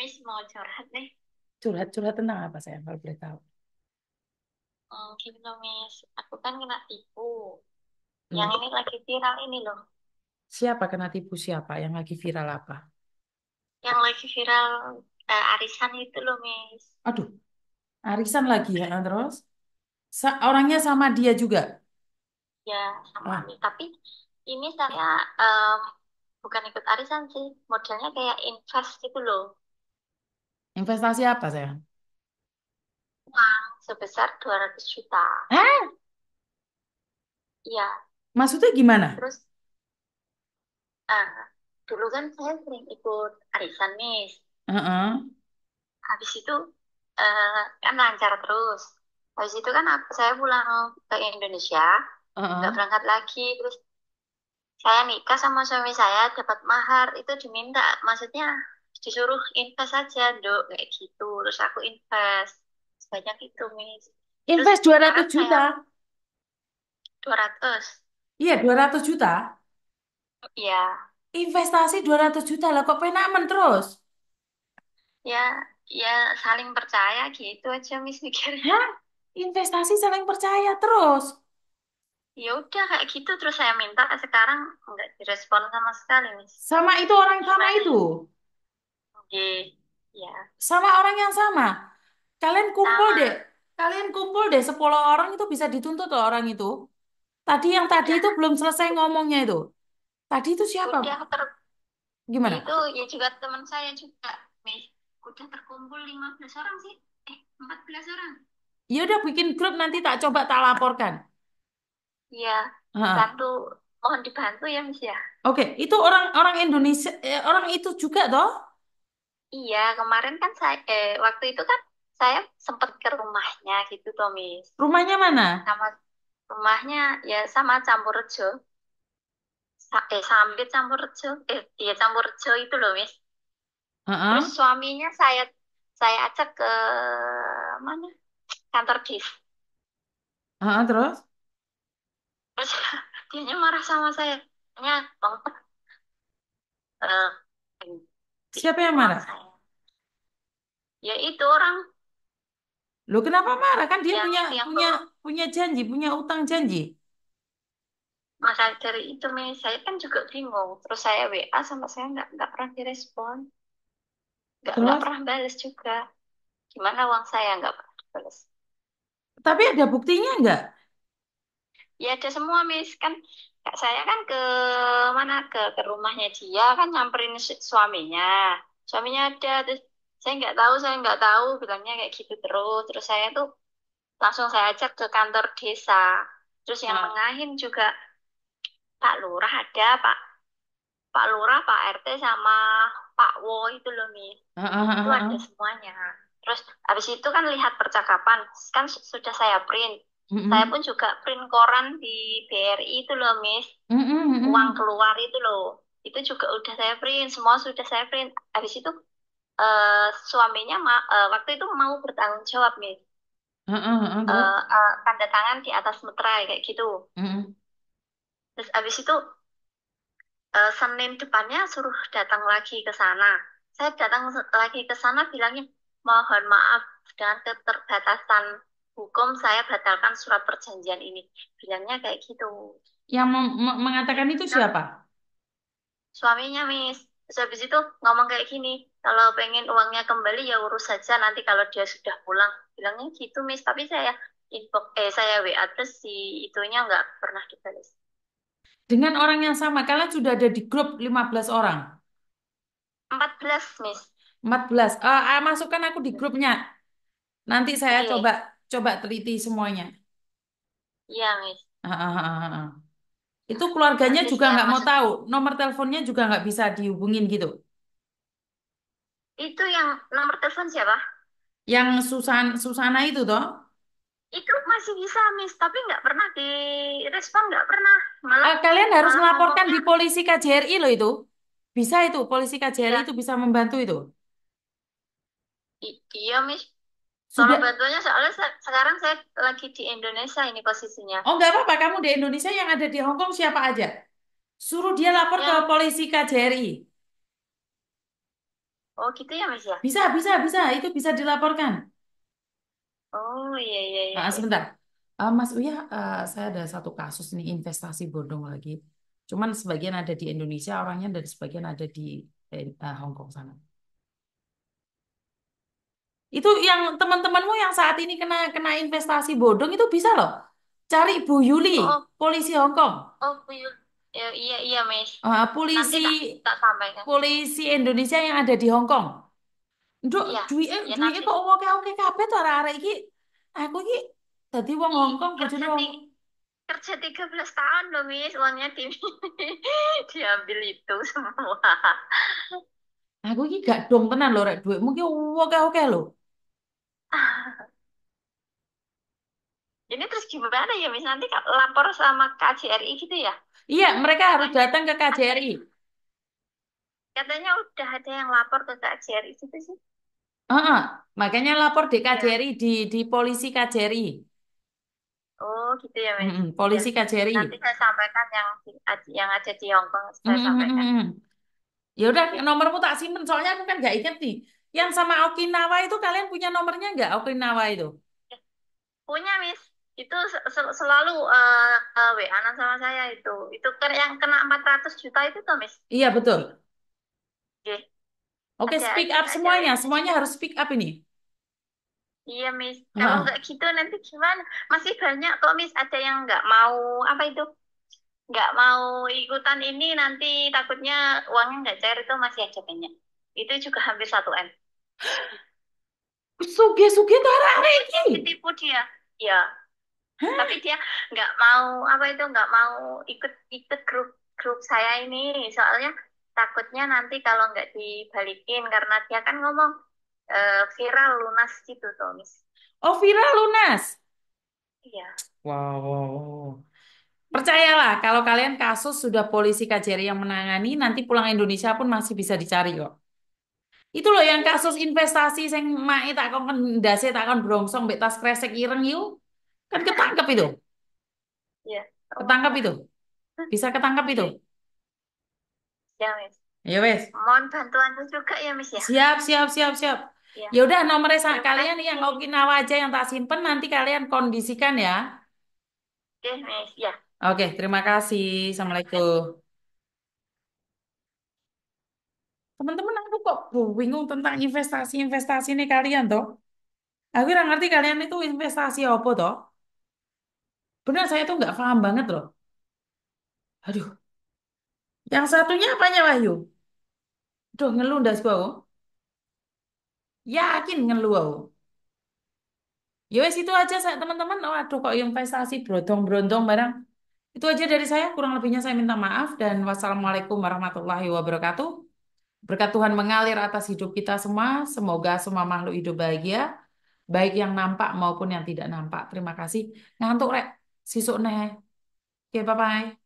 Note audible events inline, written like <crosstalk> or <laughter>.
Miss mau curhat nih. Curhat-curhat tentang apa sayang kalau boleh tahu? Hmm, loh Miss, aku kan kena tipu. Hmm. Yang ini lagi viral ini loh. Siapa kena tipu siapa? Yang lagi viral apa? Yang lagi viral uh, arisan itu loh Miss. Aduh, arisan lagi ya terus? Sa orangnya sama dia juga? Ya, sama ah. nih. Tapi ini saya um, bukan ikut arisan sih, modelnya kayak invest gitu loh. Investasi apa, saya? Uang sebesar 200 juta. Hah? Iya. Maksudnya gimana? Terus uh, dulu kan saya sering ikut arisan nih. uh. Habis itu uh, kan lancar terus. Habis itu kan aku- saya pulang ke Indonesia, nggak berangkat lagi. Terus saya nikah sama suami saya, dapat mahar itu diminta. Maksudnya disuruh invest aja dok kayak gitu terus aku invest sebanyak itu mis invest dua ratus juta dua ratus iya dua ratus juta ya investasi dua ratus juta lah kok penamen terus ya ya saling percaya gitu aja mis <laughs> mikirnya Hah? investasi saling percaya terus ya udah kayak gitu terus saya minta sekarang nggak direspon sama sekali mis sama itu orang sama Gimana? itu Oke, iya. Sama orang yang sama. Kalian kumpul deh. Kalian kumpul deh 10 orang itu bisa dituntut loh orang itu. Tadi yang tadi iya. itu belum selesai ngomongnya itu. Tadi itu siapa? udah ter Gimana? itu ya juga teman saya juga. Nih, udah terkumpul 15 orang sih. Eh, 14 orang. Ya udah bikin grup nanti tak coba tak laporkan. Iya, Ha. bantu mohon dibantu ya, Miss ya. Oke, itu orang orang Indonesia eh, orang itu juga toh? Iya, kemarin kan saya eh, waktu itu kan saya sempat ke rumahnya gitu, Tommy. Rumahnya mana? Sama rumahnya ya sama campur rejo. Sa eh sambil campur rejo. Eh iya campur rejo itu loh, Miss. Uh-uh. Terus suaminya saya saya ajak ke mana? Kantor bis. Uh-uh, terus? Terus <laughs> dia marah sama saya. Nya, bang. Uh, eh, Siapa yang marah? Saya ya itu orang Loh, kenapa marah? Kan dia yang punya yang punya punya janji, punya utang janji. masa dari itu, nih saya kan juga bingung. Terus saya WA sama saya nggak nggak pernah direspon, nggak nggak pernah balas juga. Gimana uang saya nggak pernah balas? tapi ada buktinya nggak? Ya ada semua, mis Kan Kak saya kan ke mana ke ke rumahnya dia kan nyamperin suaminya. Suaminya ada terus saya nggak tahu saya nggak tahu bilangnya kayak gitu terus terus saya tuh langsung saya ajak ke kantor desa terus yang hmm. mengahin juga Pak Lurah ada Pak Pak Lurah Pak RT sama Pak Wo itu loh Mi itu ada semuanya terus habis itu kan lihat percakapan kan sudah saya print Saya pun juga print koran di BRI itu loh, Miss. Uang keluar itu loh. Itu juga udah saya print, semua sudah saya print. Habis itu uh, suaminya ma uh, waktu itu mau bertanggung jawab nih uh, uh, tanda tangan di atas meterai kayak gitu terus abis itu uh, Senin depannya suruh datang lagi ke sana saya datang lagi ke sana bilangnya mohon maaf dengan keterbatasan hukum saya batalkan surat perjanjian ini bilangnya kayak gitu yang mengatakan itu nah, siapa suaminya mis terus habis itu ngomong kayak gini kalau pengen uangnya kembali ya urus saja nanti kalau dia sudah pulang bilangnya gitu miss tapi saya info eh saya WA terus si itunya nggak pernah dibalas dengan orang yang sama kalian sudah ada di grup 15 orang 14 miss 14 uh, eh, eh, masukkan aku di grupnya nanti saya okay. coba coba teliti semuanya iya miss itu keluarganya nanti juga nggak mau tahu nomor teleponnya juga nggak bisa dihubungin gitu itu yang nomor telepon siapa? Yang Susan Susana itu toh? Itu masih bisa, Miss, tapi nggak pernah direspon, nggak pernah. Malah eh, kalian harus malah melaporkan ngomongnya di polisi KJRI loh itu. Bisa itu, polisi KJRI ya, itu bisa membantu itu. i- iya, Miss. Tolong bantuannya soalnya se- sekarang saya lagi di Indonesia ini posisinya. Oh, nggak apa-apa. Kamu di Indonesia yang ada di Hongkong siapa aja? Suruh dia lapor ya. ke polisi KJRI. Oh, gitu ya, Mas ya? Bisa, bisa, bisa. Itu bisa dilaporkan. Oh, iya, iya, iya. Ah, iya. sebentar. Eh, Mas Uya, oh uh, eh, saya ada satu kasus nih investasi bodong lagi. Cuman sebagian ada di Indonesia, orangnya dan sebagian ada di uh, Hong Kong sana. Itu yang teman-temanmu yang saat ini kena kena investasi bodong itu bisa loh. Cari Bu Yuli, Oh, polisi Hong Kong. oh, Bu Yuli. Ya, iya, iya, Miss. Oh, ah, Nanti polisi tak, tak sampaikan. polisi Indonesia yang ada di Hong Kong. Nduk, Iya, duwike ya duwike nanti. kok oke-oke kabeh to arek-arek iki. Aku iki dadi wong Hong Kong kerja bojone wong ti- kerja 13 tahun loh, mis Uangnya di, <laughs> diambil itu semua. aku iki gak dong tenan lho rek dhuwitmu ki oke-oke lho. <laughs> Ini terus gimana ya, Miss? Nanti lapor sama KJRI gitu ya? Iya, mereka harus datang ke KJRI. Katanya udah ada yang lapor ke KJRI gitu sih. Uh-uh. Makanya lapor di iya. KJRI, di, di polisi KJRI. Oh gitu ya, Mas. mm Ya, Polisi KJRI. Nanti saya sampaikan yang yang ada di Hong saya mm-hmm. sampaikan. Ya udah nomormu tak simpen soalnya aku kan nggak inget nih. Yang sama Okinawa itu kalian punya nomornya nggak Okinawa itu? Punya, Miss itu sel selalu uh, eh, uh, eh, wa anak sama saya itu itu kan yang kena 400 juta itu tuh mis iya betul oke okay. okay, speak up ada, semuanya ada. semuanya harus speak up ini iya Miss kalau nggak gitu nanti gimana masih banyak kok mis ada yang nggak mau apa itu nggak mau ikutan ini nanti takutnya uangnya nggak cair itu masih aja banyak itu juga hampir satu m suge suge tarik ketipu dia ya tapi dia nggak mau apa itu nggak mau ikut ikut grup grup saya ini soalnya takutnya nanti kalau nggak dibalikin karena dia kan ngomong uh, viral lunas gitu Thomas oh viral lunas iya wow, percayalah kalau kalian kasus sudah polisi KJRI yang menangani nanti pulang Indonesia pun masih bisa dicari kok itu loh yang kasus investasi yang mak e tak kon kendase tak kon betas kresek ireng yuk Kan ketangkap itu. Iya. ketangkap itu. Bisa ketangkap itu. Ya, Miss. Ya, wes. Mohon bantuannya juga ya, Miss ya. Siap, siap, siap, siap. Ya. ya udah nomornya ya, kalian ya. yang Okinawa aja yang tak simpen nanti kalian kondisikan ya. Oke, Miss. Ya. Oke, terima kasih. Assalamualaikum. Teman-teman, aku kok bingung tentang investasi-investasi ini kalian toh. Aku nggak ngerti kalian itu investasi apa toh. Benar saya tuh nggak paham banget loh. Aduh, yang satunya apanya Wahyu? Duh, ngeluh ndas bau. Yakin ngeluh bau. Ya wes itu aja saya teman-teman. Oh, aduh kok yang investasi brondong-brondong barang. Itu aja dari saya. Kurang lebihnya saya minta maaf dan wassalamualaikum warahmatullahi wabarakatuh. Berkat Tuhan mengalir atas hidup kita semua. Semoga semua makhluk hidup bahagia, baik yang nampak maupun yang tidak nampak. Terima kasih. Ngantuk, Rek. xin lỗi nè ok bye bye